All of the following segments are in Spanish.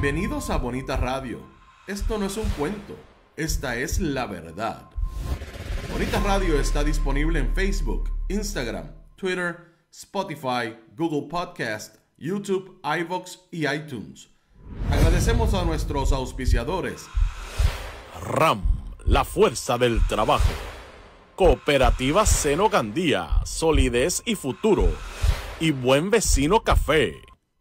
Bienvenidos a Bonita Radio. Esto no es un cuento, esta es la verdad. Bonita Radio está disponible en Facebook, Instagram, Twitter, Spotify, Google Podcast, YouTube, iVox y iTunes. Agradecemos a nuestros auspiciadores. RAM, la fuerza del trabajo. Cooperativa Seno Gandía, solidez y futuro. Y Buen Vecino Café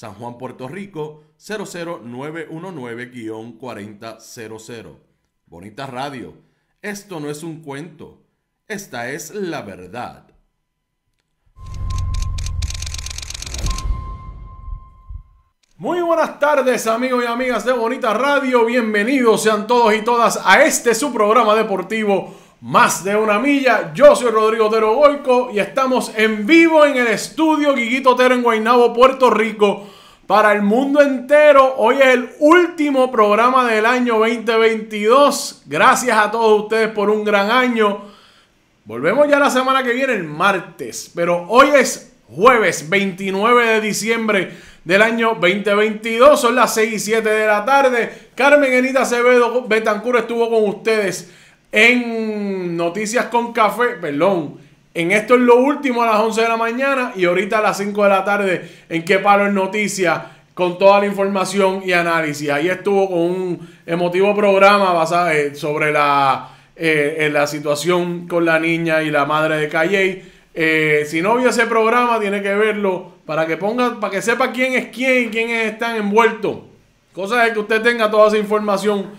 San Juan, Puerto Rico 00919-4000. Bonita Radio, esto no es un cuento, esta es la verdad. Muy buenas tardes amigos y amigas de Bonita Radio, bienvenidos sean todos y todas a este su programa deportivo más de una milla, yo soy Rodrigo Otero Boico y estamos en vivo en el estudio Guiguito Otero en Guaynabo, Puerto Rico, para el mundo entero. Hoy es el último programa del año 2022. Gracias a todos ustedes por un gran año. Volvemos ya la semana que viene, el martes, pero hoy es jueves 29 de diciembre del año 2022. Son las 6 y 7 de la tarde. Carmen Enita Acevedo Betancur estuvo con ustedes en Noticias con Café, perdón. En esto es lo último a las 11 de la mañana y ahorita a las 5 de la tarde en Qué Palo en Noticias con toda la información y análisis. Ahí estuvo con un emotivo programa basado, eh, sobre la, eh, la situación con la niña y la madre de Calle. Eh, si no vio ese programa, tiene que verlo para que ponga, para que sepa quién es quién y quiénes están envueltos. Cosa de que usted tenga toda esa información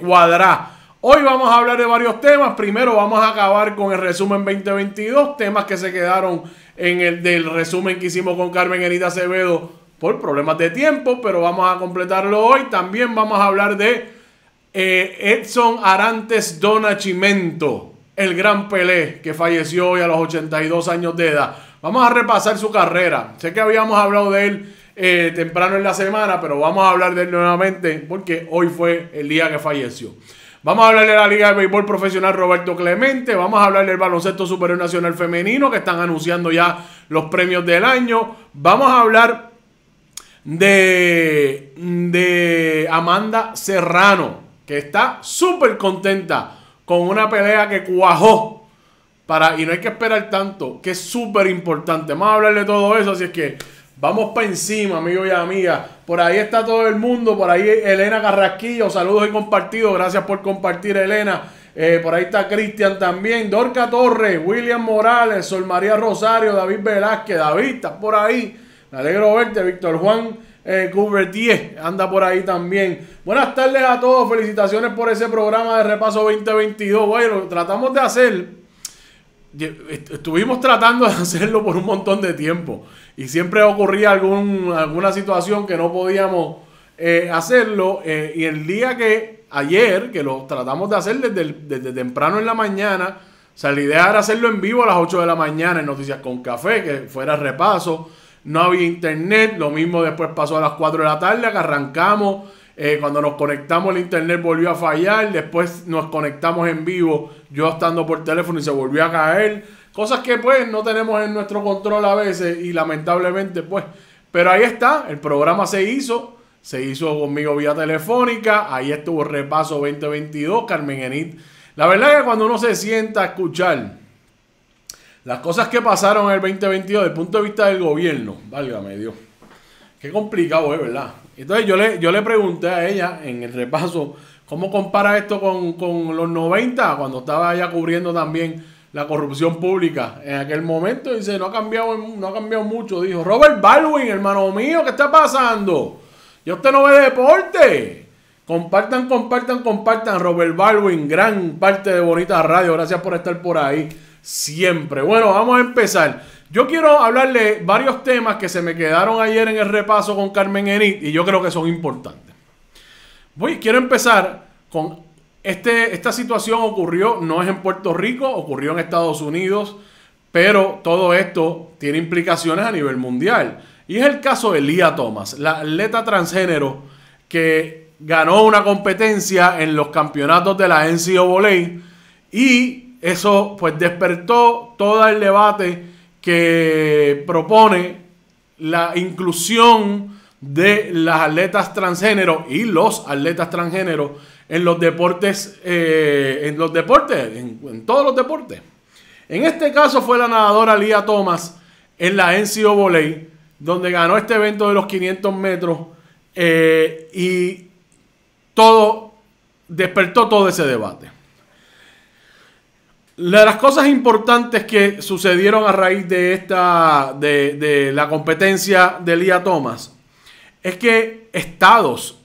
cuadrada. Hoy vamos a hablar de varios temas. Primero vamos a acabar con el resumen 2022, temas que se quedaron en el del resumen que hicimos con Carmen Enita Acevedo por problemas de tiempo, pero vamos a completarlo hoy. También vamos a hablar de eh, Edson Arantes Donachimento, el gran Pelé que falleció hoy a los 82 años de edad. Vamos a repasar su carrera. Sé que habíamos hablado de él eh, temprano en la semana, pero vamos a hablar de él nuevamente porque hoy fue el día que falleció. Vamos a hablar de la Liga de Béisbol Profesional Roberto Clemente. Vamos a hablar del Baloncesto Superior Nacional Femenino, que están anunciando ya los premios del año. Vamos a hablar de, de Amanda Serrano, que está súper contenta con una pelea que cuajó. Para, y no hay que esperar tanto, que es súper importante. Vamos a hablar de todo eso, así es que Vamos para encima, amigos y amiga. Por ahí está todo el mundo. Por ahí Elena Carrasquillo. Saludos y compartidos. Gracias por compartir, Elena. Eh, por ahí está Cristian también. Dorca Torres, William Morales, Sol María Rosario, David Velázquez. David, estás por ahí. Me alegro verte, Víctor Juan. Eh, anda por ahí también. Buenas tardes a todos, felicitaciones por ese programa de repaso 2022. Bueno, tratamos de hacer, estuvimos tratando de hacerlo por un montón de tiempo y siempre ocurría algún, alguna situación que no podíamos eh, hacerlo. Eh, y el día que, ayer, que lo tratamos de hacer desde, desde, temprano en la mañana, o la idea era hacerlo en vivo a las 8 de la mañana en Noticias con Café, que fuera repaso. No había internet, lo mismo después pasó a las 4 de la tarde, que arrancamos. Eh, cuando nos conectamos, el internet volvió a fallar. Después nos conectamos en vivo, yo estando por teléfono y se volvió a caer. Cosas que pues no tenemos en nuestro control a veces y lamentablemente pues. Pero ahí está, el programa se hizo, se hizo conmigo vía telefónica, ahí estuvo el repaso 2022, Carmen Genit. La verdad es que cuando uno se sienta a escuchar las cosas que pasaron en el 2022 desde el punto de vista del gobierno, válgame Dios, qué complicado es, ¿verdad? Entonces yo le, yo le pregunté a ella en el repaso, ¿cómo compara esto con, con los 90 cuando estaba ella cubriendo también? la corrupción pública en aquel momento. Dice, no ha cambiado, no ha cambiado mucho. Dijo, Robert Baldwin, hermano mío, ¿qué está pasando? ¿Y usted no ve deporte. Compartan, compartan, compartan. Robert Baldwin, gran parte de Bonita Radio. Gracias por estar por ahí siempre. Bueno, vamos a empezar. Yo quiero hablarle varios temas que se me quedaron ayer en el repaso con Carmen Enit y yo creo que son importantes. Voy, quiero empezar con este, esta situación ocurrió, no es en Puerto Rico, ocurrió en Estados Unidos, pero todo esto tiene implicaciones a nivel mundial. Y es el caso de Lia Thomas, la atleta transgénero que ganó una competencia en los campeonatos de la NCAA y eso pues despertó todo el debate que propone la inclusión de las atletas transgénero y los atletas transgénero eh, en los deportes, en los deportes, en, todos los deportes. En este caso fue la nadadora Lía Thomas en la Volley, donde ganó este evento de los 500 metros eh, y todo, despertó todo ese debate. De las cosas importantes que sucedieron a raíz de esta, de, de la competencia de Lía Thomas, es que estados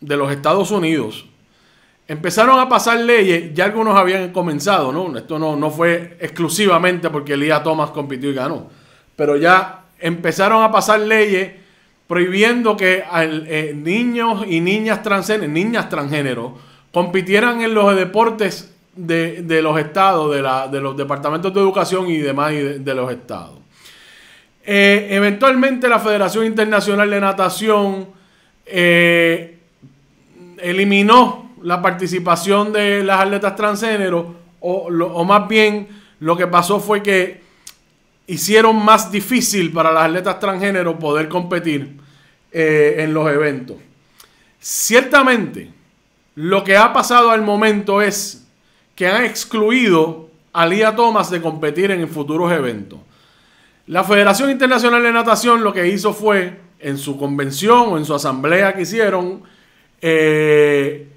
de los Estados Unidos Empezaron a pasar leyes, ya algunos habían comenzado, ¿no? Esto no, no fue exclusivamente porque Elías Thomas compitió y ganó, pero ya empezaron a pasar leyes prohibiendo que eh, niños y niñas transgénero, niñas transgénero compitieran en los deportes de, los estados, de, los departamentos de educación y demás de, los estados. Eh, eventualmente la Federación Internacional de Natación eh, eliminó la participación de las atletas transgénero o, más bien lo que pasó fue que hicieron más difícil para las atletas transgénero poder competir eh, en los eventos. Ciertamente, lo que ha pasado al momento es que han excluido a Lía Thomas de competir en futuros eventos. La Federación Internacional de Natación lo que hizo fue, en su convención o en su asamblea que hicieron, eh,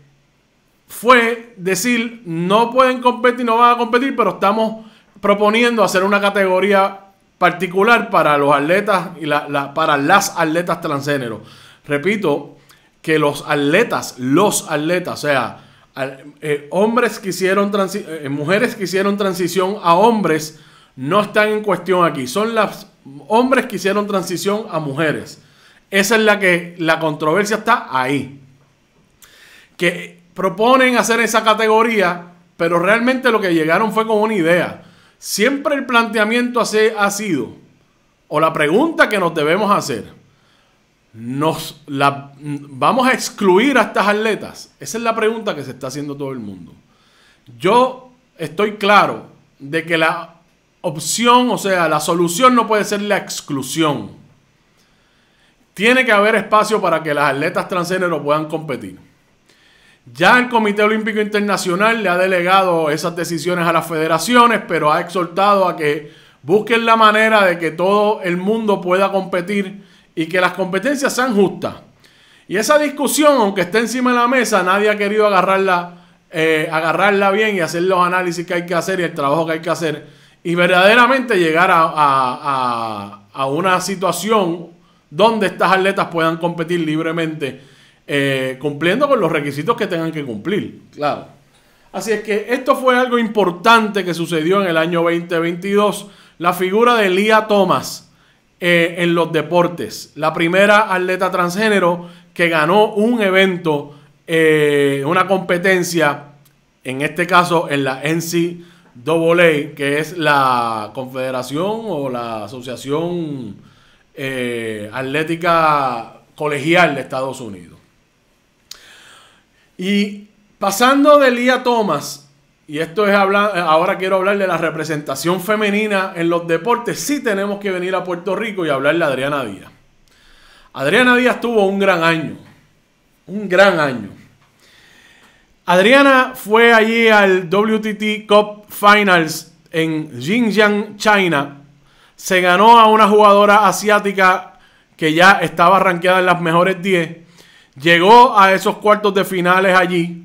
fue decir, no pueden competir, no van a competir, pero estamos proponiendo hacer una categoría particular para los atletas y para las atletas transgénero. Repito, que los atletas, los atletas, o sea, eh, hombres que hicieron trans eh, eh, mujeres que hicieron transición a hombres, no están en cuestión aquí. Son los hombres que hicieron transición a mujeres. Esa es la que la controversia está ahí. Que proponen hacer esa categoría, pero realmente lo que llegaron fue con una idea. Siempre el planteamiento ha sido, o la pregunta que nos debemos hacer, nos ¿vamos a excluir a estas atletas? Esa es la pregunta que se está haciendo todo el mundo. Yo estoy claro de que la opción, o sea, la solución no puede ser la exclusión. Tiene que haber espacio para que las atletas transgénero puedan competir. Ya el Comité Olímpico Internacional le ha delegado esas decisiones a las federaciones, pero ha exhortado a que busquen la manera de que todo el mundo pueda competir y que las competencias sean justas. Y esa discusión, aunque esté encima de la mesa, nadie ha querido agarrarla, eh, agarrarla bien y hacer los análisis que hay que hacer y el trabajo que hay que hacer. Y verdaderamente llegar a, a una situación donde estas atletas puedan competir libremente eh, cumpliendo con los requisitos que tengan que cumplir, claro. Así es que esto fue algo importante que sucedió en el año 2022, la figura de Lía Thomas eh, en los deportes, la primera atleta transgénero que ganó un evento, eh, una competencia, en este caso en la NCAA, que es la confederación o la asociación atlética colegial de Estados Unidos. Y pasando de Lía Thomas, y esto es hablar, ahora quiero hablar de la representación femenina en los deportes, sí tenemos que venir a Puerto Rico y hablarle a Adriana Díaz. Adriana Díaz tuvo un gran año, un gran año. Adriana fue allí al WTT Cup Finals en Xinjiang, China. Se ganó a una jugadora asiática que ya estaba rankeada en las mejores 10 Llegó a esos cuartos de finales allí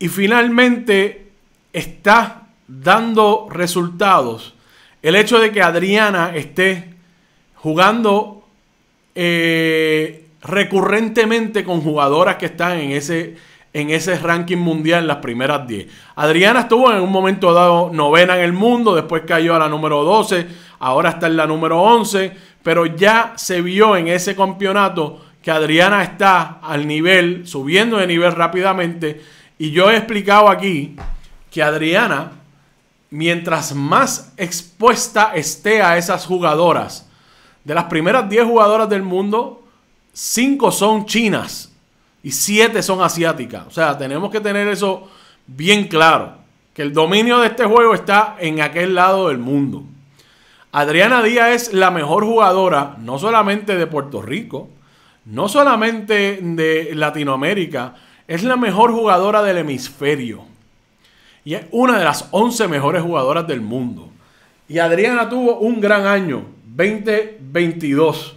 y finalmente está dando resultados. El hecho de que Adriana esté jugando eh, recurrentemente con jugadoras que están en ese, en ese ranking mundial en las primeras 10. Adriana estuvo en un momento dado novena en el mundo, después cayó a la número 12, ahora está en la número 11, pero ya se vio en ese campeonato que Adriana está al nivel, subiendo de nivel rápidamente. Y yo he explicado aquí que Adriana, mientras más expuesta esté a esas jugadoras, de las primeras 10 jugadoras del mundo, 5 son chinas y 7 son asiáticas. O sea, tenemos que tener eso bien claro, que el dominio de este juego está en aquel lado del mundo. Adriana Díaz es la mejor jugadora, no solamente de Puerto Rico, no solamente de Latinoamérica, es la mejor jugadora del hemisferio. Y es una de las 11 mejores jugadoras del mundo. Y Adriana tuvo un gran año, 2022.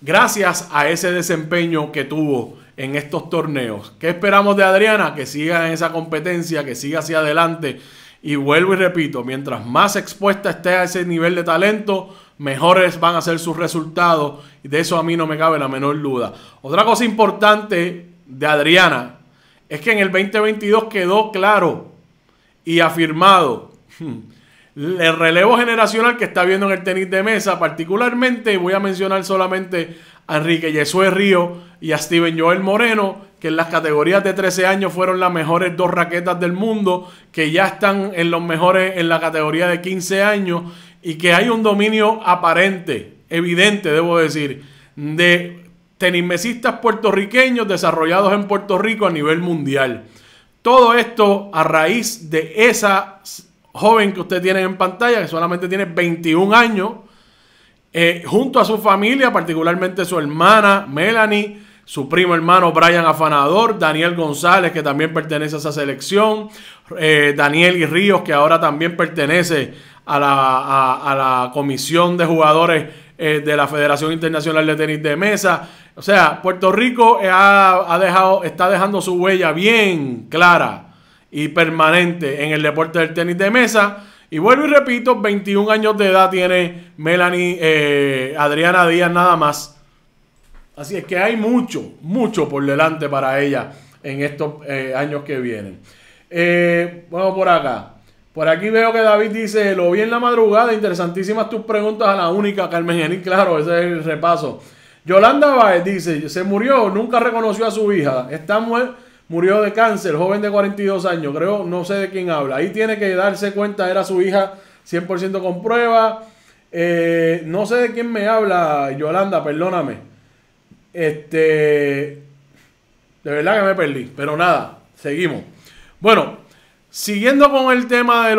Gracias a ese desempeño que tuvo en estos torneos. ¿Qué esperamos de Adriana? Que siga en esa competencia, que siga hacia adelante y vuelvo y repito, mientras más expuesta esté a ese nivel de talento, mejores van a ser sus resultados. Y de eso a mí no me cabe la menor duda. Otra cosa importante de Adriana es que en el 2022 quedó claro y afirmado el relevo generacional que está viendo en el tenis de mesa. Particularmente voy a mencionar solamente a Enrique Yesue Río y a Steven Joel Moreno que en las categorías de 13 años fueron las mejores dos raquetas del mundo, que ya están en los mejores en la categoría de 15 años y que hay un dominio aparente, evidente, debo decir, de tenismesistas puertorriqueños desarrollados en Puerto Rico a nivel mundial. Todo esto a raíz de esa joven que usted tiene en pantalla, que solamente tiene 21 años, eh, junto a su familia, particularmente su hermana Melanie, su primo hermano Brian Afanador, Daniel González, que también pertenece a esa selección, eh, Daniel y Ríos, que ahora también pertenece a la, comisión de jugadores eh, de la Federación Internacional de Tenis de Mesa. O sea, Puerto Rico eh, ha, dejado, está dejando su huella bien clara y permanente en el deporte del tenis de mesa. Y vuelvo y repito, 21 años de edad tiene Melanie Adriana Díaz nada más. Así es que hay mucho, mucho por delante para ella en estos eh, años que vienen. Eh, bueno, por acá. Por aquí veo que David dice, lo vi en la madrugada, interesantísimas tus preguntas a la única, Carmen Janí. claro, ese es el repaso. Yolanda Baez dice, se murió, nunca reconoció a su hija, está murió de cáncer, joven de 42 años, creo, no sé de quién habla. Ahí tiene que darse cuenta, era su hija 100% con prueba. Eh, no sé de quién me habla, Yolanda, perdóname. Este. De verdad que me perdí. Pero nada, seguimos. Bueno, siguiendo con el tema de,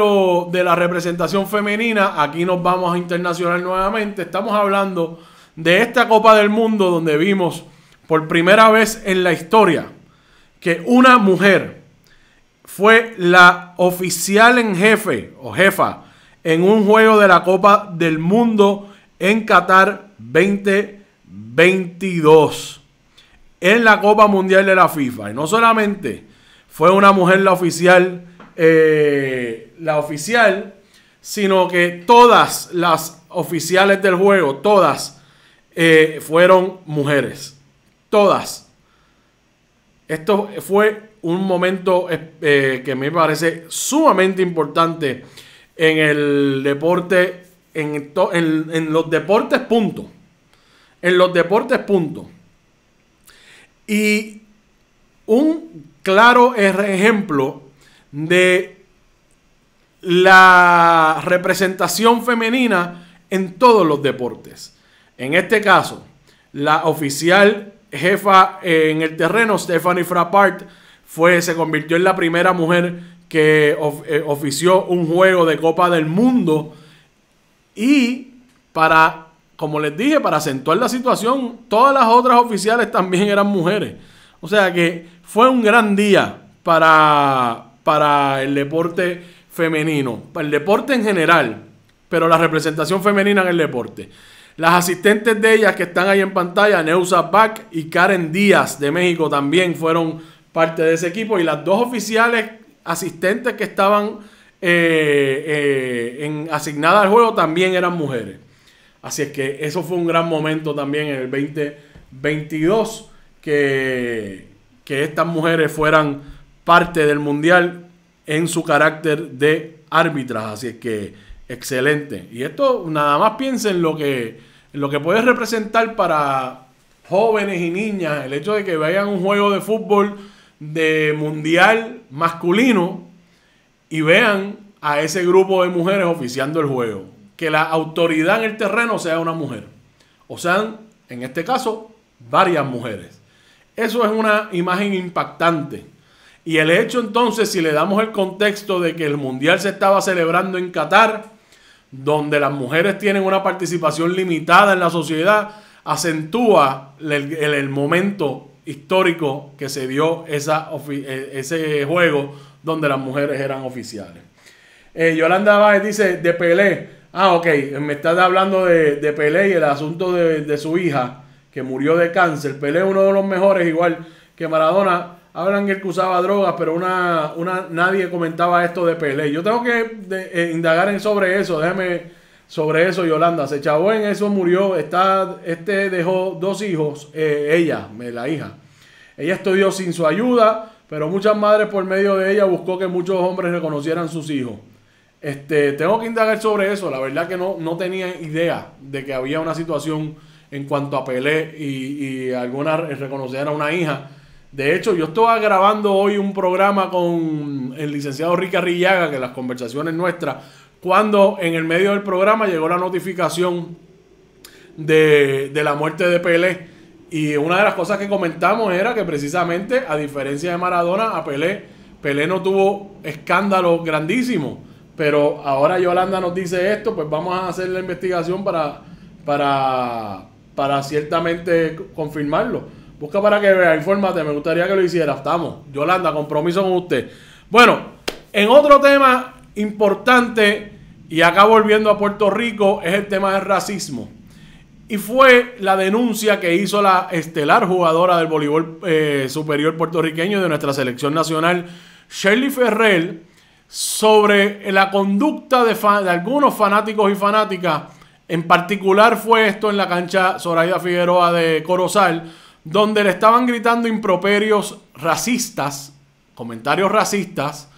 de la representación femenina, aquí nos vamos a internacional nuevamente. Estamos hablando de esta Copa del Mundo donde vimos por primera vez en la historia que una mujer fue la oficial en jefe o jefa en un juego de la Copa del Mundo en Qatar 2020. 22 en la Copa Mundial de la FIFA. Y no solamente fue una mujer la oficial, eh, la oficial, sino que todas las oficiales del juego, todas eh, fueron mujeres. Todas. Esto fue un momento eh, que me parece sumamente importante en el deporte, en, en los deportes, punto en los deportes, punto. Y un claro er-, ejemplo de la representación femenina en todos los deportes. En este caso, la oficial jefa en el terreno, Stephanie Frappart, fue, se convirtió en la primera mujer que eh, ofició un juego de Copa del Mundo. Y para como les dije, para acentuar la situación, todas las otras oficiales también eran mujeres. O sea que fue un gran día para, para el deporte femenino, para el deporte en general, pero la representación femenina en el deporte. Las asistentes de ellas que están ahí en pantalla, Neusa Back y Karen Díaz de México también fueron parte de ese equipo y las dos oficiales asistentes que estaban eh, eh, asignadas al juego también eran mujeres. Así es que eso fue un gran momento también en el 2022 que, que estas mujeres fueran parte del mundial en su carácter de árbitras. Así es que excelente. Y esto nada más piensen lo que, en lo que puede representar para jóvenes y niñas el hecho de que vean un juego de fútbol de mundial masculino y vean a ese grupo de mujeres oficiando el juego que la autoridad en el terreno sea una mujer. O sean, en este caso, varias mujeres. Eso es una imagen impactante. Y el hecho entonces, si le damos el contexto de que el Mundial se estaba celebrando en Qatar, donde las mujeres tienen una participación limitada en la sociedad, acentúa el, momento histórico que se dio esa, eh, ese juego donde las mujeres eran oficiales. Eh, Yolanda Báez dice, de Pelé, Ah, ok. Me estás hablando de, de Pelé y el asunto de, su hija que murió de cáncer. Pelé es uno de los mejores, igual que Maradona. Hablan que él usaba drogas, pero una, una, nadie comentaba esto de Pelé. Yo tengo que eh, indagar en sobre eso. Déjame sobre eso, Yolanda. Se chavó en eso, murió. Está, este dejó dos hijos, eh, ella, la hija. Ella estudió sin su ayuda, pero muchas madres por medio de ella buscó que muchos hombres reconocieran sus hijos. Este, tengo que indagar sobre eso. La verdad que no, tenía idea de que había una situación en cuanto a Pelé y, alguna reconocer a una hija. De hecho, yo estaba grabando hoy un programa con el licenciado Rica Rillaga, que las conversaciones nuestras, cuando en el medio del programa llegó la notificación de, de la muerte de Pelé. Y una de las cosas que comentamos era que precisamente, a diferencia de Maradona, a Pelé, Pelé no tuvo escándalo grandísimo. Pero ahora Yolanda nos dice esto, pues vamos a hacer la investigación para, para, para ciertamente confirmarlo. Busca para que vea, infórmate, me gustaría que lo hiciera. Estamos. Yolanda, compromiso con usted. Bueno, en otro tema importante, y acá volviendo a Puerto Rico, es el tema del racismo. Y fue la denuncia que hizo la estelar jugadora del voleibol eh, superior puertorriqueño de nuestra selección nacional, Shirley Ferrell sobre la conducta de, algunos fanáticos y fanáticas. En particular fue esto en la cancha Zoraida Figueroa de Corozal, donde le estaban gritando improperios racistas, comentarios racistas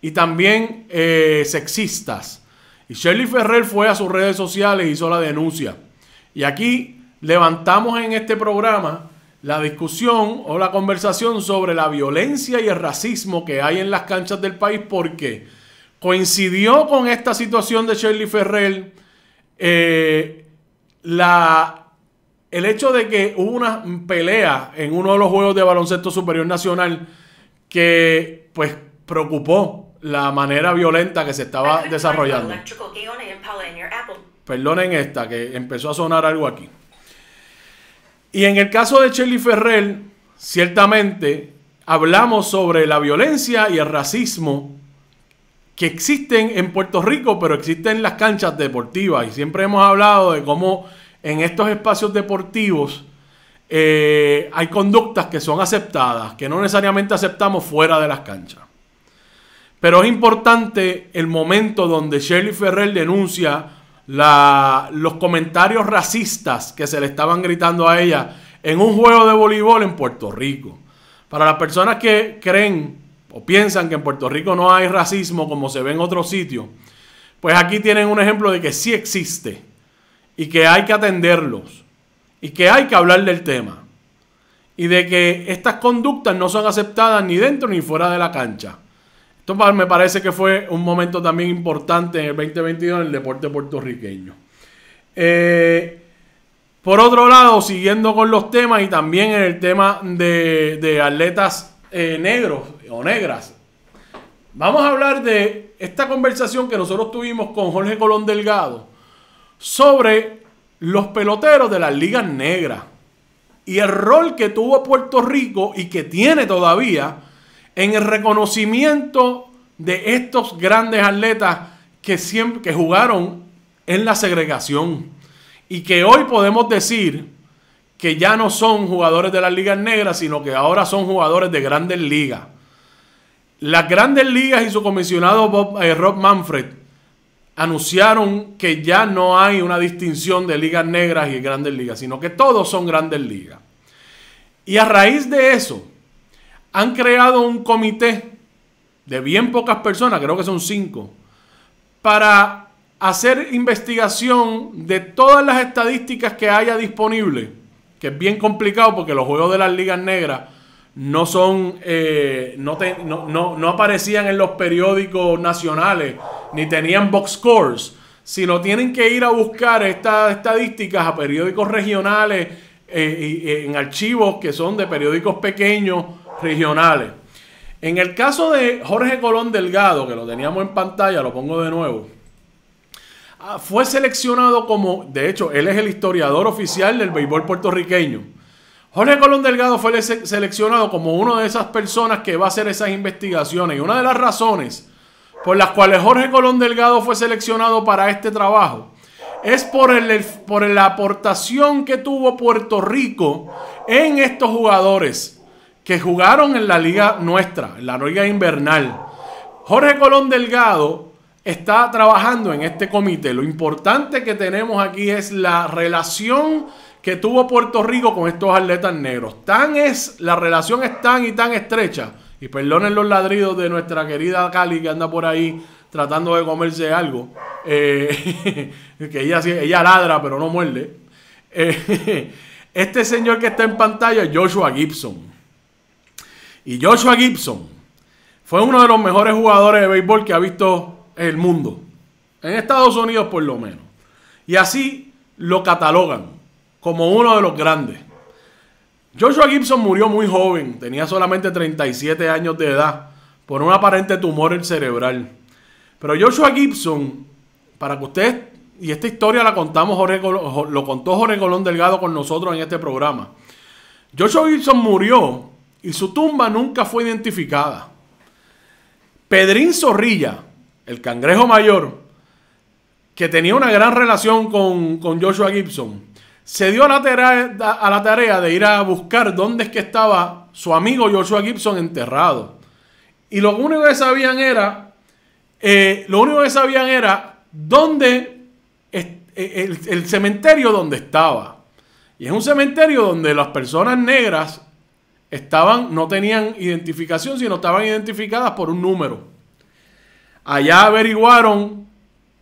y también eh, sexistas. Y Shirley Ferrer fue a sus redes sociales y hizo la denuncia. Y aquí levantamos en este programa la discusión o la conversación sobre la violencia y el racismo que hay en las canchas del país porque coincidió con esta situación de Shirley Ferrell eh, la, el hecho de que hubo una pelea en uno de los juegos de baloncesto superior nacional que pues preocupó la manera violenta que se estaba desarrollando. Perdonen esta, que empezó a sonar algo aquí. Y en el caso de Shelly Ferrell, ciertamente hablamos sobre la violencia y el racismo que existen en Puerto Rico, pero existen en las canchas deportivas. Y siempre hemos hablado de cómo en estos espacios deportivos eh, hay conductas que son aceptadas, que no necesariamente aceptamos fuera de las canchas. Pero es importante el momento donde Shelly Ferrer denuncia la, los comentarios racistas que se le estaban gritando a ella en un juego de voleibol en Puerto Rico. Para las personas que creen o piensan que en Puerto Rico no hay racismo como se ve en otros sitios, pues aquí tienen un ejemplo de que sí existe y que hay que atenderlos y que hay que hablar del tema y de que estas conductas no son aceptadas ni dentro ni fuera de la cancha. Esto me parece que fue un momento también importante en el 2022 en el deporte puertorriqueño. Eh, por otro lado, siguiendo con los temas y también en el tema de, atletas eh, negros o negras, vamos a hablar de esta conversación que nosotros tuvimos con Jorge Colón Delgado sobre los peloteros de las ligas negras y el rol que tuvo Puerto Rico y que tiene todavía en el reconocimiento de estos grandes atletas que siempre jugaron en la segregación y que hoy podemos decir que ya no son jugadores de las ligas negras, sino que ahora son jugadores de grandes ligas. Las grandes ligas y su comisionado Bob, eh, Rob Manfred anunciaron que ya no hay una distinción de ligas negras y grandes ligas, sino que todos son grandes ligas. Y a raíz de eso, han creado un comité de bien pocas personas, creo que son cinco, para hacer investigación de todas las estadísticas que haya disponible. que es bien complicado porque los juegos de las ligas negras no son, eh, no, no, aparecían en los periódicos nacionales, ni tenían box scores, sino tienen que ir a buscar estas estadísticas a periódicos regionales, eh, eh en archivos que son de periódicos pequeños regionales. En el caso de Jorge Colón Delgado, que lo teníamos en pantalla, lo pongo de nuevo, ah, fue seleccionado como, de hecho, él es el historiador oficial del béisbol puertorriqueño. Jorge Colón Delgado fue seleccionado como una de esas personas que va a hacer esas investigaciones. Y una de las razones por las cuales Jorge Colón Delgado fue seleccionado para este trabajo es por, el, por la aportación que tuvo Puerto Rico en estos jugadores que jugaron en la liga nuestra, en la liga invernal. Jorge Colón Delgado está trabajando en este comité. Lo importante que tenemos aquí es la relación que tuvo Puerto Rico con estos atletas negros. Tan es, la relación es tan y tan estrecha. Y perdonen los ladridos de nuestra querida Cali que anda por ahí tratando de comerse algo. Eh, que ella, ella ladra, pero no muerde. Eh, este señor que está en pantalla, Joshua Gibson. Y Joshua Gibson fue uno de los mejores jugadores de béisbol que ha visto el mundo. En Estados Unidos por lo menos. Y así lo catalogan como uno de los grandes. Joshua Gibson murió muy joven, tenía solamente 37 años de edad, por un aparente tumor cerebral. Pero Joshua Gibson, para que usted, y esta historia la contamos, Jorge, lo contó Jorge Colón Delgado con nosotros en este programa. Joshua Gibson murió y su tumba nunca fue identificada. Pedrín Zorrilla, el cangrejo mayor, que tenía una gran relación con, Joshua Gibson, se dio a la, tarea, a la tarea de ir a buscar dónde es que estaba su amigo Joshua Gibson enterrado. Y lo único que sabían era, eh, lo único que sabían era dónde, eh, el cementerio donde estaba. Y es un cementerio donde las personas negras Estaban, no tenían identificación, sino estaban identificadas por un número. Allá averiguaron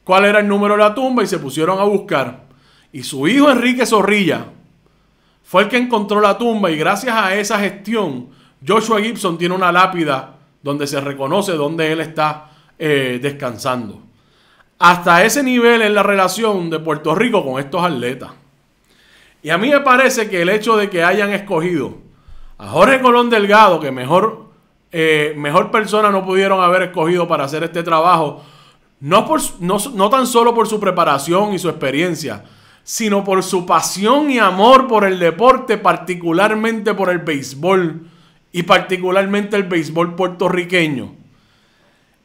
cuál era el número de la tumba y se pusieron a buscar. Y su hijo Enrique Zorrilla fue el que encontró la tumba y gracias a esa gestión, Joshua Gibson tiene una lápida donde se reconoce dónde él está eh, descansando. Hasta ese nivel es la relación de Puerto Rico con estos atletas. Y a mí me parece que el hecho de que hayan escogido a Jorge Colón Delgado, que mejor, eh, mejor persona no pudieron haber escogido para hacer este trabajo, no, por, no, tan solo por su preparación y su experiencia, sino por su pasión y amor por el deporte, particularmente por el béisbol y particularmente el béisbol puertorriqueño.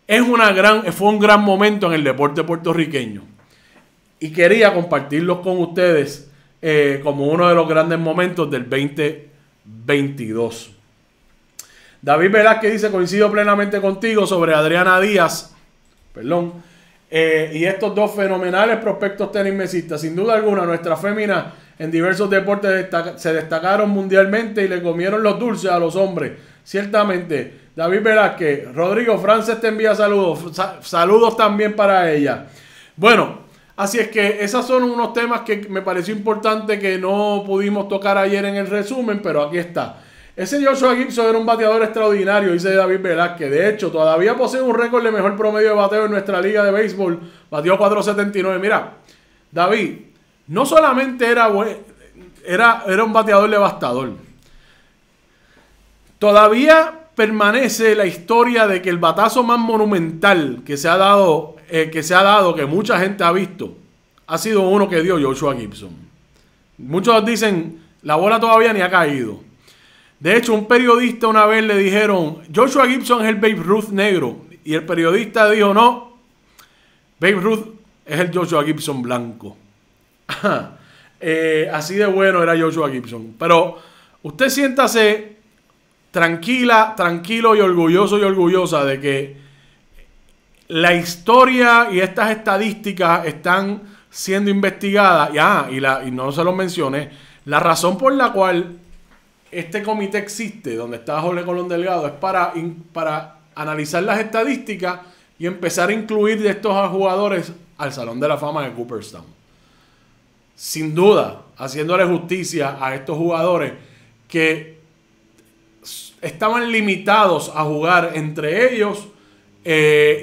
Es una gran, fue un gran momento en el deporte puertorriqueño. Y quería compartirlo con ustedes eh, como uno de los grandes momentos del 2020. 22. David Velázquez dice, coincido plenamente contigo sobre Adriana Díaz, perdón, eh, y estos dos fenomenales prospectos tenismesistas. Sin duda alguna, nuestra fémina en diversos deportes se destacaron mundialmente y le comieron los dulces a los hombres. Ciertamente, David Velázquez, Rodrigo Frances te envía saludos, saludos también para ella. Bueno, Así es que esos son unos temas que me pareció importante que no pudimos tocar ayer en el resumen, pero aquí está. Ese Joshua Gibson era un bateador extraordinario, dice David Velázquez. De hecho, todavía posee un récord de mejor promedio de bateo en nuestra liga de béisbol. Bateó 4.79. Mira, David, no solamente era, era, era un bateador devastador. Todavía permanece la historia de que el batazo más monumental que se ha dado, eh, que se ha dado, que mucha gente ha visto, ha sido uno que dio Joshua Gibson. Muchos dicen, la bola todavía ni ha caído. De hecho, un periodista una vez le dijeron, Joshua Gibson es el Babe Ruth negro. Y el periodista dijo, no, Babe Ruth es el Joshua Gibson blanco. Eh, así de bueno era Joshua Gibson. Pero usted siéntase tranquila, tranquilo y orgulloso y orgullosa de que la historia y estas estadísticas están siendo investigadas. Y, ah, y, la, y no se los mencioné, la razón por la cual este comité existe, donde está Jorge Colón Delgado, es para, para analizar las estadísticas y empezar a incluir de estos jugadores al Salón de la Fama de Cooperstown. Sin duda, haciéndole justicia a estos jugadores que estaban limitados a jugar entre ellos eh,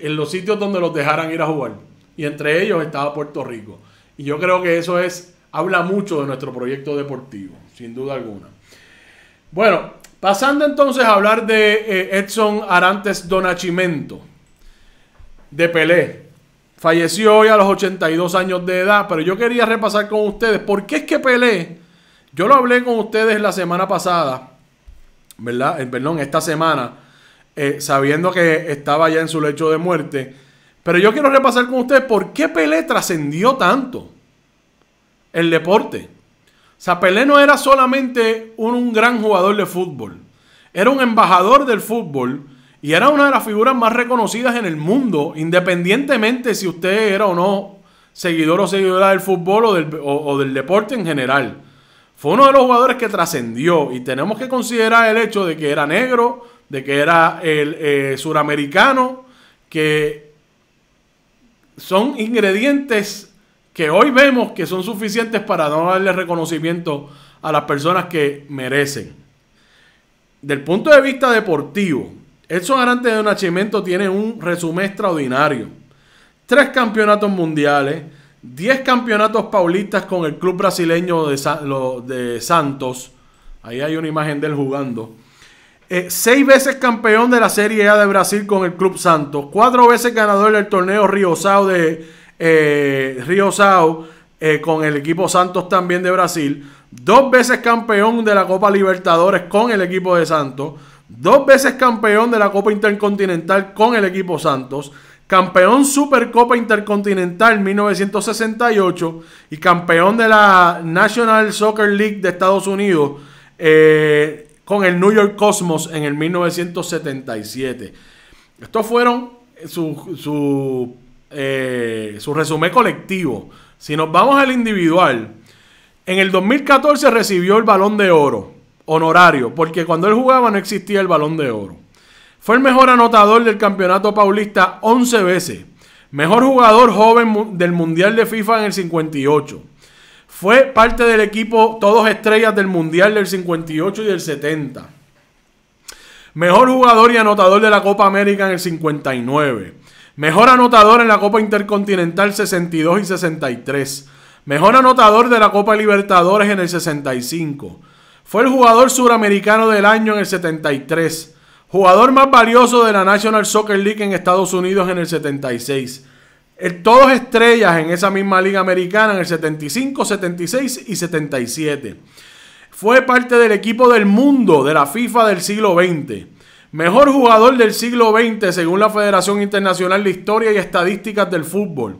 y en los sitios donde los dejaran ir a jugar. Y entre ellos estaba Puerto Rico. Y yo creo que eso es, habla mucho de nuestro proyecto deportivo, sin duda alguna. Bueno, pasando entonces a hablar de eh, Edson Arantes Donachimento, de Pelé. Falleció hoy a los 82 años de edad, pero yo quería repasar con ustedes por qué es que Pelé, yo lo hablé con ustedes la semana pasada, ¿verdad? Eh, esta semana, eh, sabiendo que estaba ya en su lecho de muerte. Pero yo quiero repasar con ustedes por qué Pelé trascendió tanto el deporte. O sea, Pelé no era solamente un, gran jugador de fútbol, era un embajador del fútbol y era una de las figuras más reconocidas en el mundo, independientemente si usted era o no seguidor o seguidora del fútbol o del, o del deporte en general. Fue uno de los jugadores que trascendió y tenemos que considerar el hecho de que era negro, de que era el eh, suramericano, que son ingredientes que hoy vemos que son suficientes para no darle reconocimiento a las personas que merecen. Del punto de vista deportivo, Edson Arantes de Nachimento tiene un resumen extraordinario. Tres campeonatos mundiales, 10 campeonatos paulistas con el club brasileño de, Santos. Ahí hay una imagen de él jugando. 6 eh, seis veces campeón de la Serie A de Brasil con el Club Santos. Cuatro veces ganador del torneo Río Sao de eh, Sao eh, con el equipo Santos también de Brasil. Dos veces campeón de la Copa Libertadores con el equipo de Santos. Dos veces campeón de la Copa Intercontinental con el equipo Santos campeón Supercopa Intercontinental 1968 y campeón de la National Soccer League de Estados Unidos eh, con el New York Cosmos en el 1977. Estos fueron su, su, eh, su resumen colectivo. Si nos vamos al individual, en el 2014 recibió el balón de oro honorario, porque cuando él jugaba no existía el balón de oro. Fue el mejor anotador del campeonato paulista 11 veces. Mejor jugador joven del Mundial de FIFA en el 58. Fue parte del equipo Todos Estrellas del Mundial del 58 y del 70. Mejor jugador y anotador de la Copa América en el 59. Mejor anotador en la Copa Intercontinental 62 y 63. Mejor anotador de la Copa Libertadores en el 65. Fue el jugador suramericano del año en el 73. Jugador más valioso de la National Soccer League en Estados Unidos en el 76. Todos estrellas en esa misma liga americana en el 75, 76 y 77. Fue parte del equipo del mundo de la FIFA del siglo XX. Mejor jugador del siglo XX según la Federación Internacional de Historia y Estadísticas del Fútbol.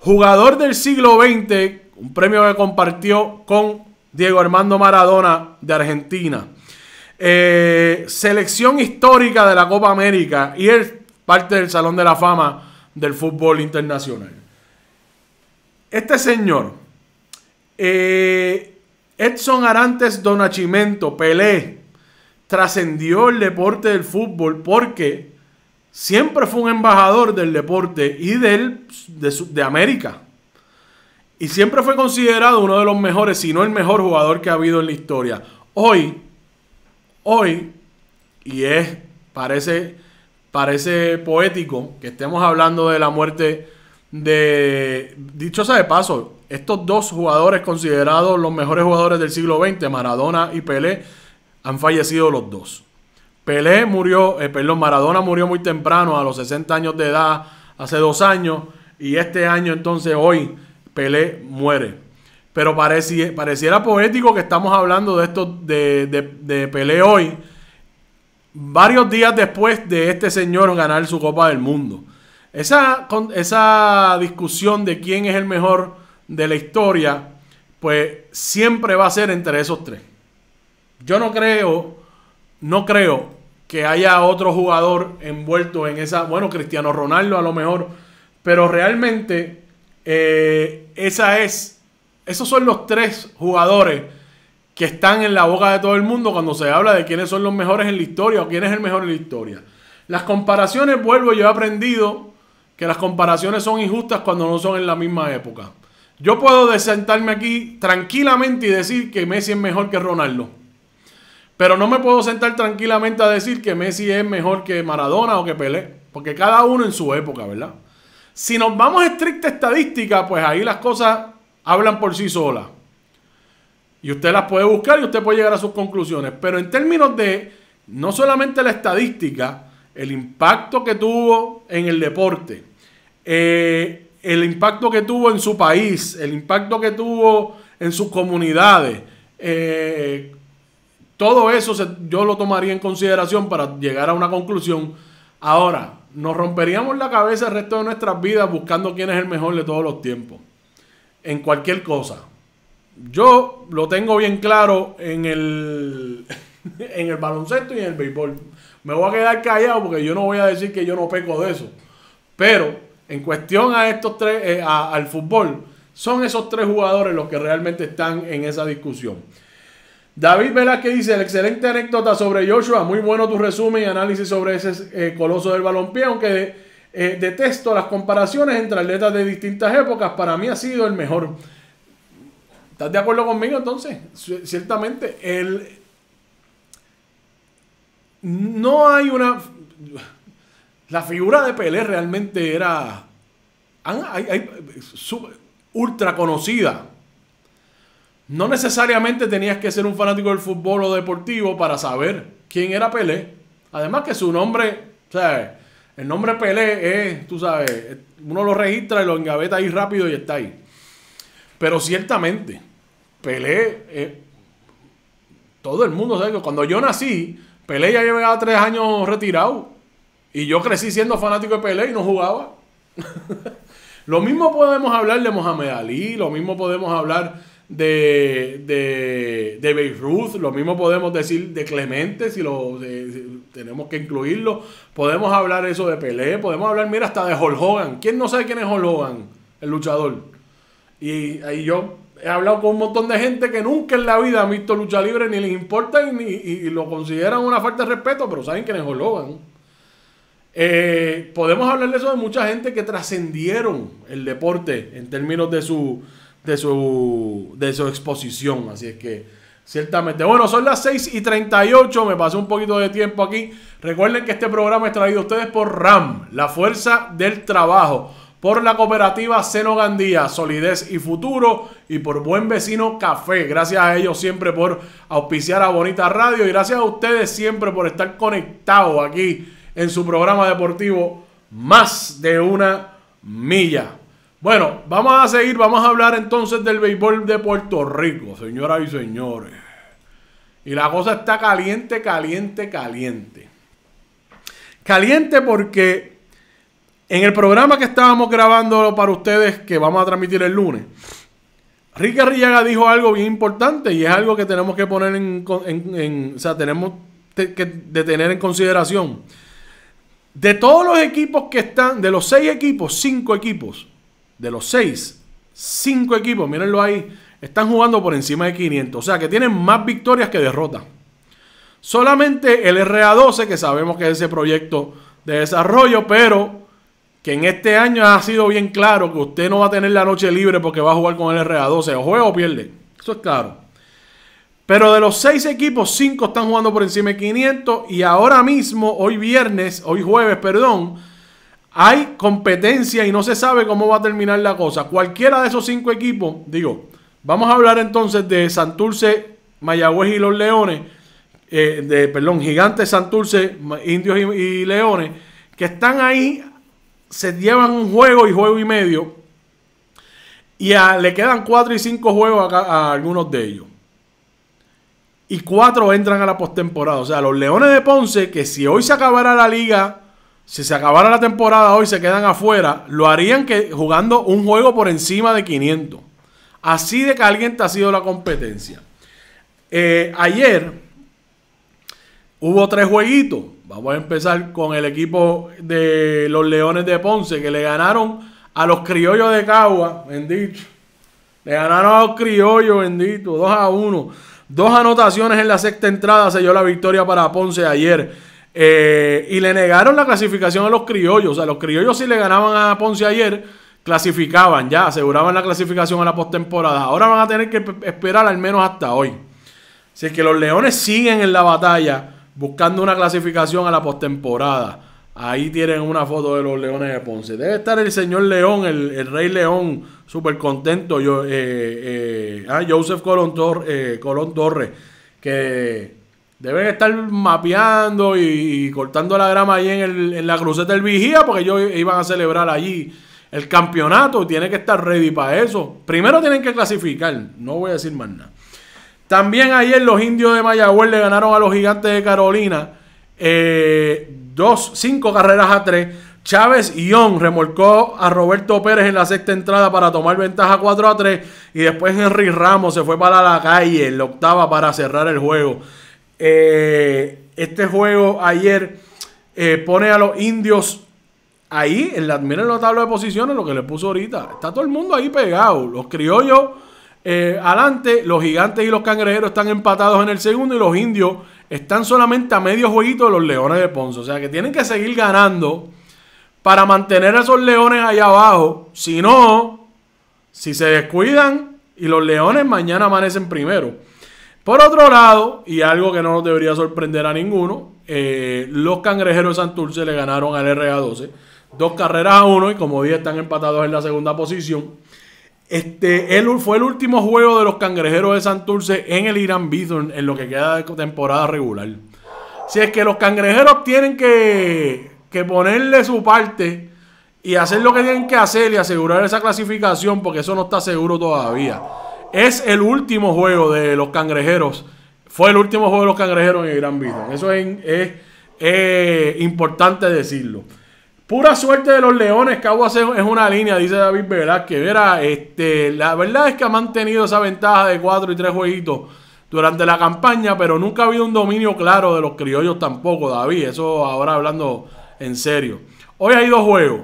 Jugador del siglo XX, un premio que compartió con Diego Armando Maradona de Argentina. Eh, selección histórica de la Copa América y es parte del Salón de la Fama del fútbol internacional. Este señor, eh, Edson Arantes Donachimento, Pelé, trascendió el deporte del fútbol porque siempre fue un embajador del deporte y del, de, América. Y siempre fue considerado uno de los mejores, si no el mejor jugador que ha habido en la historia. Hoy hoy, y es, parece, parece poético que estemos hablando de la muerte de, dicho sea de paso, estos dos jugadores considerados los mejores jugadores del siglo XX, Maradona y Pelé, han fallecido los dos. Pelé murió, eh, perdón, Maradona murió muy temprano, a los 60 años de edad, hace dos años, y este año entonces hoy Pelé muere. Pero pareciera poético que estamos hablando de esto de, de, Pelé hoy, varios días después de este señor ganar su Copa del Mundo. Esa, esa discusión de quién es el mejor de la historia, pues siempre va a ser entre esos tres. Yo no creo, no creo que haya otro jugador envuelto en esa, bueno, Cristiano Ronaldo a lo mejor, pero realmente eh, esa es esos son los tres jugadores que están en la boca de todo el mundo cuando se habla de quiénes son los mejores en la historia o quién es el mejor en la historia. Las comparaciones, vuelvo, yo he aprendido que las comparaciones son injustas cuando no son en la misma época. Yo puedo sentarme aquí tranquilamente y decir que Messi es mejor que Ronaldo. Pero no me puedo sentar tranquilamente a decir que Messi es mejor que Maradona o que Pelé. Porque cada uno en su época, ¿verdad? Si nos vamos a estricta estadística, pues ahí las cosas hablan por sí solas. Y usted las puede buscar y usted puede llegar a sus conclusiones. Pero en términos de no solamente la estadística, el impacto que tuvo en el deporte, eh, el impacto que tuvo en su país, el impacto que tuvo en sus comunidades, eh, todo eso yo lo tomaría en consideración para llegar a una conclusión. Ahora, nos romperíamos la cabeza el resto de nuestras vidas buscando quién es el mejor de todos los tiempos en cualquier cosa. Yo lo tengo bien claro en el, en el baloncesto y en el béisbol. Me voy a quedar callado porque yo no voy a decir que yo no peco de eso. Pero en cuestión a estos tres, eh, al fútbol, son esos tres jugadores los que realmente están en esa discusión. David Velázquez dice, la excelente anécdota sobre Joshua, muy bueno tu resumen y análisis sobre ese eh, coloso del balompié, aunque eh, detesto las comparaciones entre atletas de distintas épocas. Para mí ha sido el mejor. ¿Estás de acuerdo conmigo entonces? Ciertamente, el... no hay una... La figura de Pelé realmente era ultra conocida. No necesariamente tenías que ser un fanático del fútbol o deportivo para saber quién era Pelé. Además que su nombre, sea el nombre Pelé es, tú sabes, uno lo registra y lo engaveta ahí rápido y está ahí. Pero ciertamente, Pelé, todo el mundo sabe que cuando yo nací, Pelé ya llevaba tres años retirado. Y yo crecí siendo fanático de Pelé y no jugaba. lo mismo podemos hablar de Mohamed Ali, lo mismo podemos hablar de, de, de Beirut, lo mismo podemos decir de Clemente, si lo tenemos que incluirlo. Podemos hablar eso de Pelé, podemos hablar, mira, hasta de Hulk Hogan. ¿Quién no sabe quién es Hulk Hogan, el luchador? Y ahí yo he hablado con un montón de gente que nunca en la vida han visto lucha libre, ni les importa y, lo consideran una falta de respeto, pero saben quién es Hulk Hogan. Eh, podemos hablar de eso de mucha gente que trascendieron el deporte en términos de su de su, de su exposición. Así es que, ciertamente. Bueno, son las 6 y 38. Me pasó un poquito de tiempo aquí. Recuerden que este programa es traído a ustedes por RAM, la fuerza del trabajo. Por la cooperativa Seno Gandía, Solidez y Futuro. Y por Buen Vecino Café. Gracias a ellos siempre por auspiciar a Bonita Radio. Y gracias a ustedes siempre por estar conectados aquí en su programa deportivo Más de una Milla. Bueno, vamos a seguir, vamos a hablar entonces del béisbol de Puerto Rico, señoras y señores. Y la cosa está caliente, caliente, caliente. Caliente porque en el programa que estábamos grabando para ustedes, que vamos a transmitir el lunes, Ricky Arriaga dijo algo bien importante y es algo que tenemos que poner en, o sea, tenemos que tener en consideración. De todos los equipos que están, de los seis equipos, cinco equipos de los seis, cinco equipos, mírenlo ahí, están jugando por encima de 500. O sea que tienen más victorias que derrotas. Solamente el RA12, que sabemos que es ese proyecto de desarrollo, pero que en este año ha sido bien claro que usted no va a tener la noche libre porque va a jugar con el RA12. O juega o pierde. Eso es claro. Pero de los seis equipos, cinco están jugando por encima de 500 y ahora mismo, hoy viernes, hoy jueves, perdón, hay competencia y no se sabe cómo va a terminar la cosa. Cualquiera de esos cinco equipos, digo, vamos a hablar entonces de Santurce, Mayagüez y los Leones, eh, de, perdón, Gigantes, Santurce, Indios y, Leones, que están ahí, se llevan un juego y juego y medio, y le quedan cuatro y cinco juegos a, algunos de ellos. Y cuatro entran a la postemporada. O sea, los Leones de Ponce, que si hoy se acabara la liga si se acabara la temporada hoy se quedan afuera, lo harían que jugando un juego por encima de 500. Así de que alguien te ha sido la competencia. Eh, ayer hubo tres jueguitos. Vamos a empezar con el equipo de los Leones de Ponce que le ganaron a los criollos de Cagua, bendito. Le ganaron a los criollos, bendito, 2 a 1. Dos anotaciones en la sexta entrada selló la victoria para Ponce ayer. Eh, y le negaron la clasificación a los criollos. O sea, los criollos si le ganaban a Ponce ayer, clasificaban ya, aseguraban la clasificación a la postemporada. Ahora van a tener que esperar al menos hasta hoy. Así que los Leones siguen en la batalla buscando una clasificación a la postemporada. Ahí tienen una foto de los Leones de Ponce. Debe estar el señor León, el, Rey León, súper contento. Yo, eh, eh, ah, Joseph Colón, Torre Colón Torres, que Deben estar mapeando y, cortando la grama ahí en, la cruceta del vigía porque ellos iban a celebrar allí el campeonato. Tiene que estar ready para eso. Primero tienen que clasificar. No voy a decir más nada. También ayer los indios de Mayagüez le ganaron a los gigantes de Carolina. Eh, dos, cinco carreras a tres. Chávez Young remolcó a Roberto Pérez en la sexta entrada para tomar ventaja 4 a 3. Y después Henry Ramos se fue para la calle en la octava para cerrar el juego. Eh, este juego ayer eh, pone a los indios ahí, en la, miren la tabla de posiciones, lo que le puso ahorita. Está todo el mundo ahí pegado. Los criollos eh, adelante, los gigantes y los cangrejeros están empatados en el segundo y los indios están solamente a medio jueguito de los leones de ponzo O sea que tienen que seguir ganando para mantener a esos leones allá abajo. Si no, si se descuidan y los leones mañana amanecen primero. Por otro lado, y algo que no nos debería sorprender a ninguno, eh, los cangrejeros de Santurce le ganaron al RA12. Dos carreras a uno y como dije están empatados en la segunda posición. Este, él fue el último juego de los cangrejeros de Santurce en el Irán Bison en lo que queda de temporada regular. Si es que los cangrejeros tienen que, que ponerle su parte y hacer lo que tienen que hacer y asegurar esa clasificación, porque eso no está seguro todavía. Es el último juego de los cangrejeros. Fue el último juego de los cangrejeros en el Gran Vida. Eso es, eh, importante decirlo. Pura suerte de los Leones, Caguas es una línea, dice David Velázquez. Verá, este, la verdad es que ha mantenido esa ventaja de cuatro y tres jueguitos durante la campaña, pero nunca ha habido un dominio claro de los criollos tampoco, David. Eso ahora hablando en serio. Hoy hay dos juegos.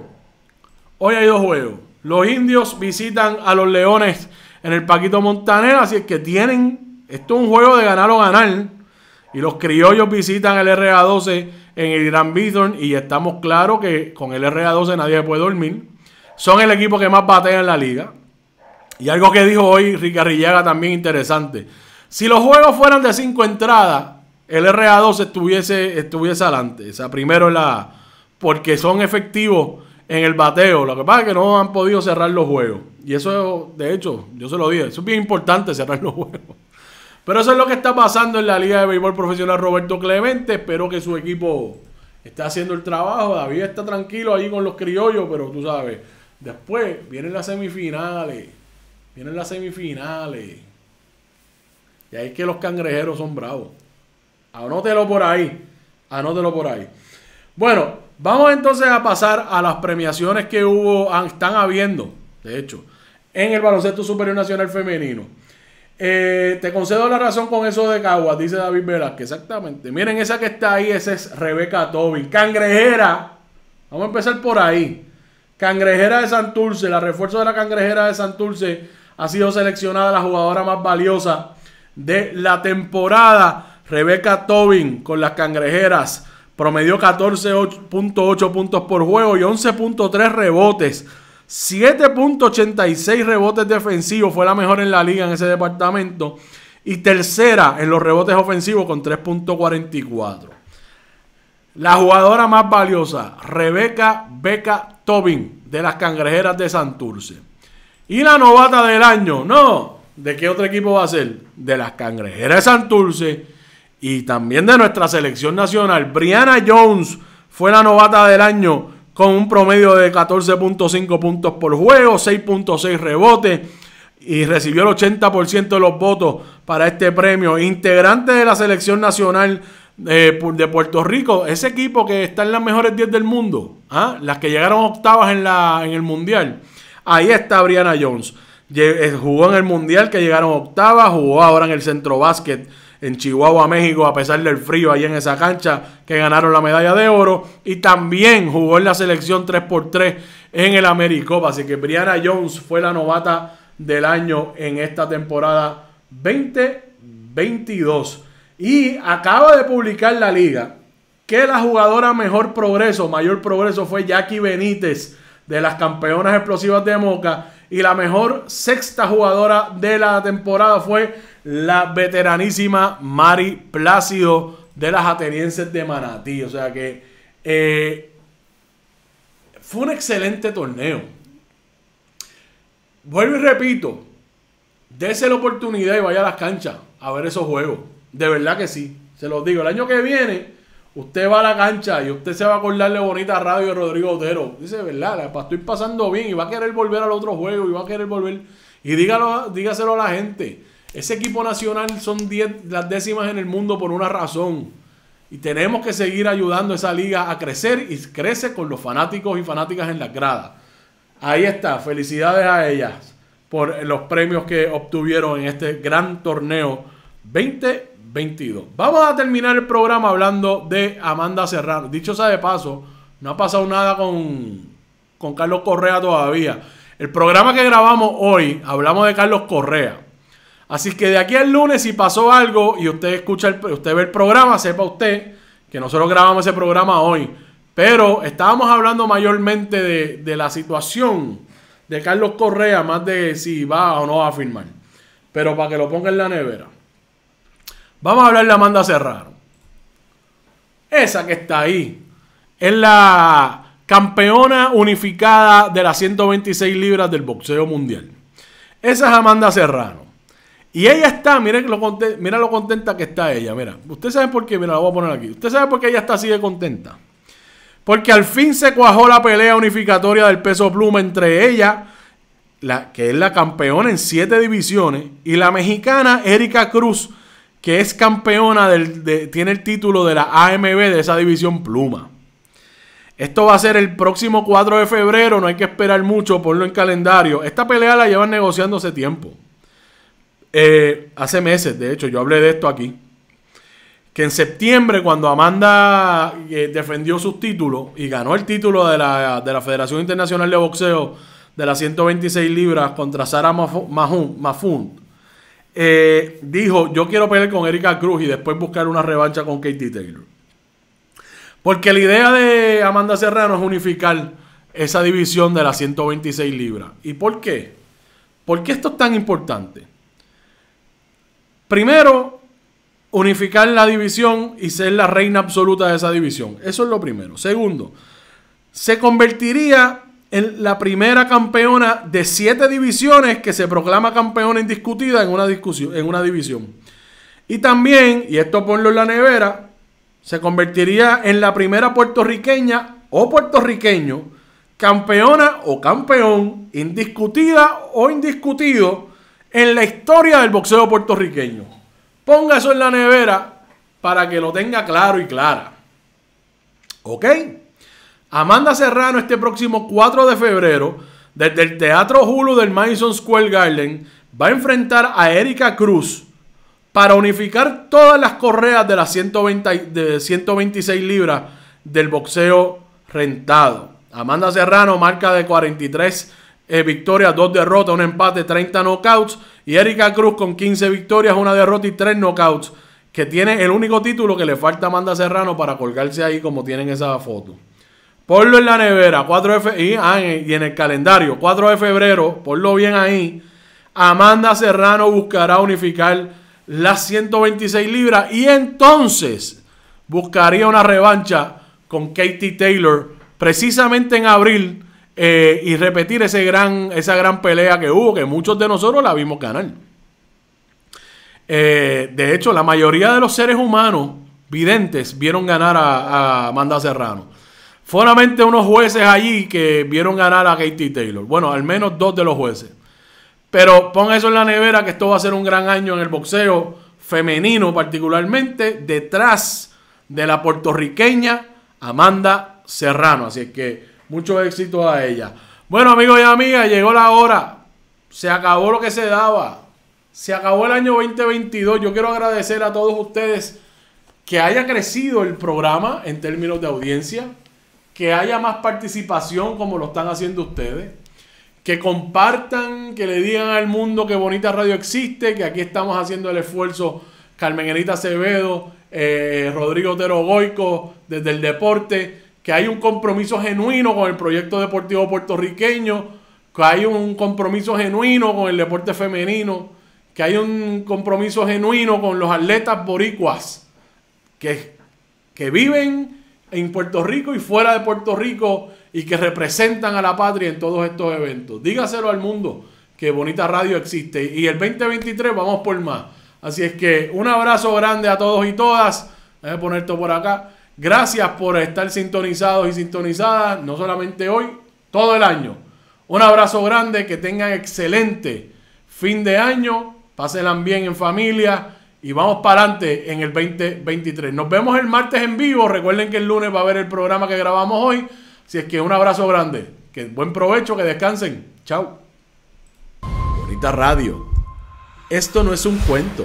Hoy hay dos juegos. Los indios visitan a los Leones en el Paquito Montaner. Así es que tienen, esto es un juego de ganar o ganar. Y los criollos visitan el RA12 en el Gran Bison y estamos claros que con el RA12 nadie puede dormir. Son el equipo que más batea en la liga. Y algo que dijo hoy Ricarrillaga también interesante. Si los juegos fueran de cinco entradas, el ra 12 estuviese, estuviese adelante. O sea, primero la. Porque son efectivos en el bateo. Lo que pasa es que no han podido cerrar los juegos. Y eso, de hecho, yo se lo dije, eso es bien importante cerrar los juegos. Pero eso es lo que está pasando en la Liga de Béisbol Profesional Roberto Clemente. Espero que su equipo Está haciendo el trabajo. David está tranquilo ahí con los criollos, pero tú sabes, después vienen las semifinales. Vienen las semifinales. Y ahí que los cangrejeros son bravos. Anótelo por ahí. Anótelo por ahí. Bueno, Vamos entonces a pasar a las premiaciones que hubo, ah, están habiendo, de hecho, en el baloncesto superior nacional femenino. Eh, te concedo la razón con eso de Caguas, dice David Velázquez. Exactamente. Miren, esa que está ahí, esa es Rebeca Tobin. Cangrejera. Vamos a empezar por ahí. Cangrejera de Santurce, la refuerzo de la Cangrejera de Santurce ha sido seleccionada la jugadora más valiosa de la temporada. Rebeca Tobin con las Cangrejeras. Promedió 14.8 puntos por juego y 11.3 rebotes. 7.86 rebotes defensivos. Fue la mejor en la liga en ese departamento. Y tercera en los rebotes ofensivos con 3.44. La jugadora más valiosa, Rebeca Beca Tobin, de las Cangrejeras de Santurce. Y la novata del año, no, ¿de qué otro equipo va a ser? De las Cangrejeras de Santurce y también de nuestra selección nacional. Brianna Jones fue la novata del año con un promedio de 14.5 puntos por juego, 6.6 rebotes y recibió el 80% de los votos para este premio. Integrante de la selección nacional eh, de Puerto Rico, ese equipo que está en las mejores 10 del mundo, ¿ah? las que llegaron octavas en, la, en el Mundial. Ahí está Brianna Jones. Eh, jugó en el Mundial que llegaron octavas, jugó ahora en el centro básquet en Chihuahua, México, a pesar del frío ahí en esa cancha, que ganaron la medalla de oro. Y también jugó en la selección 3x3 en el Americopa. Así que Brianna Jones fue la novata del año en esta temporada 2022. Y acaba de publicar la liga que la jugadora mejor progreso, mayor progreso fue Jackie Benítez de las campeonas explosivas de Moca y la mejor sexta jugadora de la temporada fue la veteranísima Mari Plácido de las atenienses de Manatí. O sea que eh, fue un excelente torneo. Vuelvo y repito, dése la oportunidad y vaya a las canchas a ver esos juegos. De verdad que sí, se los digo. El año que viene, usted va a la cancha y usted se va a acordarle bonita radio de Rodrigo Otero. Dice, ¿verdad? La estoy pasando bien y va a querer volver al otro juego y va a querer volver. Y dígalo, dígaselo a la gente. Ese equipo nacional son las décimas en el mundo por una razón. Y tenemos que seguir ayudando a esa liga a crecer y crece con los fanáticos y fanáticas en las gradas. Ahí está, felicidades a ellas por los premios que obtuvieron en este gran torneo 2022. Vamos a terminar el programa hablando de Amanda Serrano. Dicho sea de paso, no ha pasado nada con, con Carlos Correa todavía. El programa que grabamos hoy, hablamos de Carlos Correa. Así que de aquí al lunes, si pasó algo y usted escucha, usted ve el programa, sepa usted que nosotros grabamos ese programa hoy. Pero estábamos hablando mayormente de, la situación de Carlos Correa, más de si va o no va a firmar. Pero para que lo ponga en la nevera. Vamos a hablar de Amanda Serrano. Esa que está ahí. Es la campeona unificada de las 126 libras del boxeo mundial. Esa es Amanda Serrano. Y ella está, miren lo, contenta, que está ella, mira. usted sabe por qué, mira, la voy a poner aquí. usted sabe por qué ella está así de contenta. Porque al fin se cuajó la pelea unificatoria del peso pluma entre ella, la, que es la campeona en siete divisiones, y la mexicana Erika Cruz, que es campeona, del, tiene el título de la AMB de esa división pluma. Esto va a ser el próximo 4 de febrero, no hay que esperar mucho, ponlo en calendario. Esta pelea la llevan negociando hace tiempo. Eh, hace meses, de hecho, yo hablé de esto aquí, que en septiembre cuando Amanda eh, defendió sus títulos y ganó el título de la, Federación Internacional de Boxeo de las 126 libras contra Sara Mafun, eh, dijo, yo quiero pelear con Erika Cruz y después buscar una revancha con Katie Taylor. Porque la idea de Amanda Serrano es unificar esa división de las 126 libras. ¿Y por qué? ¿Por qué esto es tan importante? Primero, unificar la división y ser la reina absoluta de esa división. Eso es lo primero. Segundo, se convertiría en la primera campeona de siete divisiones que se proclama campeona indiscutida en una, discusión, en una división. Y también, y esto ponlo en la nevera, se convertiría en la primera puertorriqueña o puertorriqueño campeona o campeón indiscutida o indiscutido en la historia del boxeo puertorriqueño. Ponga eso en la nevera para que lo tenga claro y clara. ¿Ok? Amanda Serrano este próximo 4 de febrero, desde el Teatro Hulu del Madison Square Garden, va a enfrentar a Erika Cruz para unificar todas las correas de las de 126 libras del boxeo rentado. Amanda Serrano, marca de 43 eh, victoria, victorias, dos derrotas, un empate, 30 knockouts. Y Erika Cruz con 15 victorias, una derrota y 3 knockouts. Que tiene el único título que le falta a Amanda Serrano para colgarse ahí como tienen esa foto. Ponlo en la nevera, 4 ah, y en el calendario, 4 de febrero, ponlo bien ahí. Amanda Serrano buscará unificar las 126 libras y entonces buscaría una revancha con Katie Taylor precisamente en abril eh, y repetir ese gran, esa gran pelea que hubo, que muchos de nosotros la vimos ganar. Eh, de hecho, la mayoría de los seres humanos videntes vieron ganar a, Amanda Serrano. Solamente unos jueces allí que vieron ganar a Katie Taylor. Bueno, al menos dos de los jueces. Pero pon eso en la nevera que esto va a ser un gran año en el boxeo femenino particularmente detrás de la puertorriqueña Amanda Serrano. Así que mucho éxito a ella. Bueno, amigos y amigas, llegó la hora. Se acabó lo que se daba. Se acabó el año 2022. Yo quiero agradecer a todos ustedes que haya crecido el programa en términos de audiencia, que haya más participación como lo están haciendo ustedes, que compartan, que le digan al mundo que Bonita Radio existe, que aquí estamos haciendo el esfuerzo Carmen Enita Acevedo, eh, Rodrigo Goico, desde el deporte que hay un compromiso genuino con el proyecto deportivo puertorriqueño, que hay un compromiso genuino con el deporte femenino, que hay un compromiso genuino con los atletas boricuas que, que viven en Puerto Rico y fuera de Puerto Rico y que representan a la patria en todos estos eventos. Dígaselo al mundo que Bonita Radio existe y el 2023 vamos por más. Así es que un abrazo grande a todos y todas. a poner esto por acá. Gracias por estar sintonizados y sintonizadas, no solamente hoy, todo el año. Un abrazo grande, que tengan excelente fin de año, pásenla bien en familia y vamos para adelante en el 2023. Nos vemos el martes en vivo. Recuerden que el lunes va a haber el programa que grabamos hoy. Si es que un abrazo grande, que buen provecho, que descansen. Chao. Bonita radio. Esto no es un cuento.